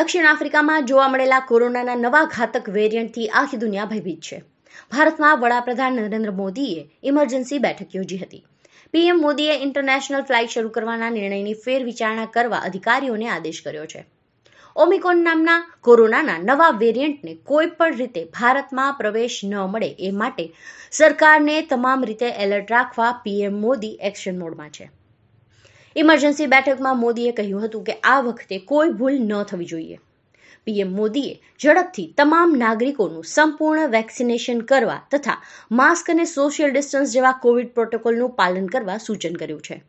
દક્ષિણ આફ્રિકામાં જોવા મળેલા કોરોનાના નવા ઘાતક વેરિયન્ટથી આખી દુનિયા ભયભીત છે ભારતમાં વડાપ્રધાન નરેન્દ્ર મોદીએ ઇમરજન્સી બેઠક યોજી હતી પીએમ મોદીએ ઇન્ટરનેશનલ ફ્લાઇટ શરૂ કરવાના નિર્ણયની ફેરવિચારણા કરવા અધિકારીઓને આદેશ કર્યો છે ઓમિકોન નામના કોરોનાના નવા વેરિયન્ટને કોઈ પણ રીતે ભારતમાં પ્રવેશ ન મળે એ માટે સરકારને તમામ રીતે એલર્ટ રાખવા પીએમ મોદી એક્શન મોડમાં છે ઇમરજન્સી બેઠકમાં મોદીએ કહ્યું હતું કે આ વખતે કોઈ ભૂલ ન થવી જોઈએ પીએમ મોદીએ ઝડપથી તમામ નાગરિકોનું સંપૂર્ણ વેક્સિનેશન કરવા તથા માસ્ક અને સોશિયલ ડિસ્ટન્સ જેવા કોવિડ પ્રોટોકોલનું પાલન કરવા સૂચન કર્યું છે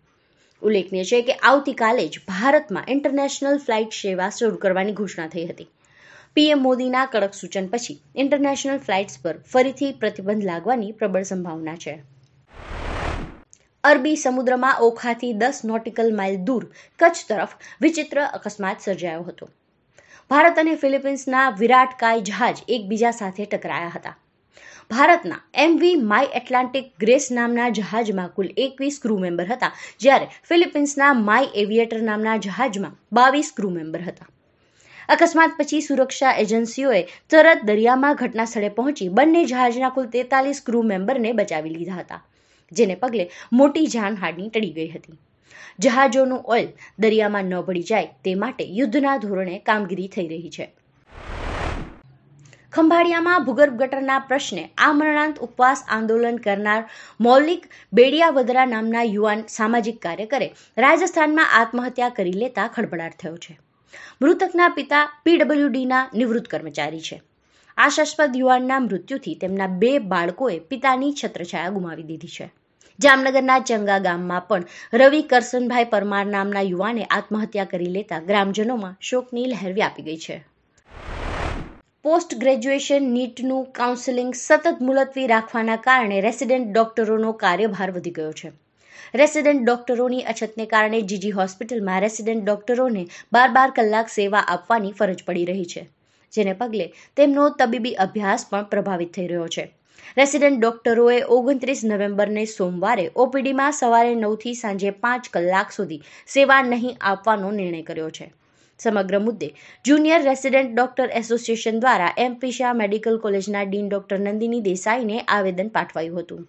ઉલ્લેખનીય છે કે આવતીકાલે જ ભારતમાં ઇન્ટરનેશનલ ફ્લાઇટ સેવા શરૂ કરવાની ઘોષણા થઈ હતી પીએમ મોદીના કડક સૂચન પછી ઇન્ટરનેશનલ ફ્લાઇટ્સ પર ફરીથી પ્રતિબંધ લાગવાની પ્રબળ સંભાવના છે અરબી સમુદ્રમાં ઓખાથી દસ નોટિકલ માઇલ દૂર કચ્છ તરફ વિચિત્ર અકસ્માત સર્જાયો હતો ભારત અને ફિલિપિન્સના કાય જહાજ એકબીજા સાથે ટકરાયા હતા ભારતના એમવી માય એટલાન્ટિક ગ્રેસ નામના જહાજમાં કુલ એકવીસ ક્રૂ મેમ્બર હતા જ્યારે ફિલિપિન્સના માય એવિએટર નામના જહાજમાં બાવીસ ક્રૂ મેમ્બર હતા અકસ્માત પછી સુરક્ષા એજન્સીઓએ તરત દરિયામાં ઘટના સ્થળે પહોંચી બંને જહાજના કુલ તેતાલીસ ક્રૂ મેમ્બરને બચાવી લીધા હતા જેને પગલે મોટી જાનહાડની ટળી ગઈ હતી જહાજોનું ઓઇલ દરિયામાં ન ભળી જાય તે માટે યુદ્ધના ધોરણે કામગીરી થઈ રહી છે ખંભાળિયામાં ભૂગર્ભ ગટરના પ્રશ્ને આ મરણાંત ઉપવાસ આંદોલન કરનાર મૌલિક બેડિયાવદરા નામના યુવાન સામાજિક કાર્યકરે રાજસ્થાનમાં આત્મહત્યા કરી લેતા ખળભળાટ થયો છે મૃતકના પિતા પીડબ્લ્યુડીના નિવૃત્ત કર્મચારી છે આશાસ્પદ યુવાનના મૃત્યુથી તેમના બે બાળકોએ પિતાની છત્રછાયા ગુમાવી દીધી છે જામનગરના ચંગા ગામમાં પણ રવિ કરસનભાઈ પરમાર નામના યુવાને આત્મહત્યા કરી લેતા ગ્રામજનોમાં શોકની લહેર વ્યાપી ગઈ છે પોસ્ટ ગ્રેજ્યુએશન નીટનું કાઉન્સેલિંગ સતત મુલતવી રાખવાના કારણે રેસિડેન્ટ ડોક્ટરોનો કાર્યભાર વધી ગયો છે રેસિડેન્ટ ડોક્ટરોની અછતને કારણે જીજી હોસ્પિટલમાં રેસિડેન્ટ ડોક્ટરોને બાર બાર કલાક સેવા આપવાની ફરજ પડી રહી છે જેને પગલે તેમનો તબીબી અભ્યાસ પણ પ્રભાવિત થઈ રહ્યો છે રેસિડેન્ટ ડોક્ટરોએ ઓગણત્રીસ નવેમ્બરને સોમવારે ઓપીડીમાં સવારે નવથી સાંજે પાંચ કલાક સુધી સેવા નહીં આપવાનો નિર્ણય કર્યો છે સમગ્ર મુદ્દે જુનિયર રેસિડેન્ટ ડોક્ટર એસોસિએશન દ્વારા એમપી શાહ મેડિકલ કોલેજના ડીન ડોક્ટર નંદિની દેસાઈને આવેદન પાઠવાયું હતું